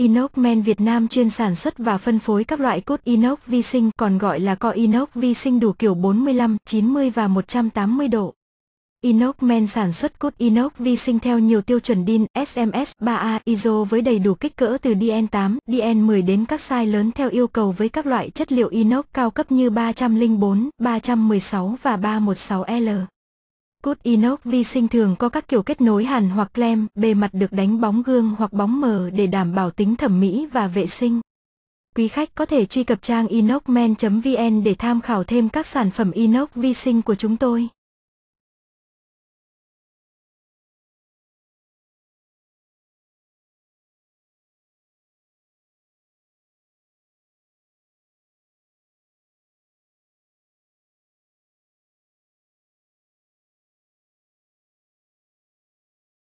Inox Men Việt Nam chuyên sản xuất và phân phối các loại cốt inox vi sinh còn gọi là co inox vi sinh đủ kiểu 45, 90 và 180 độ. Inox Men sản xuất cốt inox vi sinh theo nhiều tiêu chuẩn DIN, SMS, 3A, ISO với đầy đủ kích cỡ từ DN8, DN10 đến các size lớn theo yêu cầu với các loại chất liệu inox cao cấp như 304, 316 và 316L. Cút inox vi sinh thường có các kiểu kết nối hàn hoặc lem, bề mặt được đánh bóng gương hoặc bóng mờ để đảm bảo tính thẩm mỹ và vệ sinh. Quý khách có thể truy cập trang inoxmen.vn để tham khảo thêm các sản phẩm inox vi sinh của chúng tôi.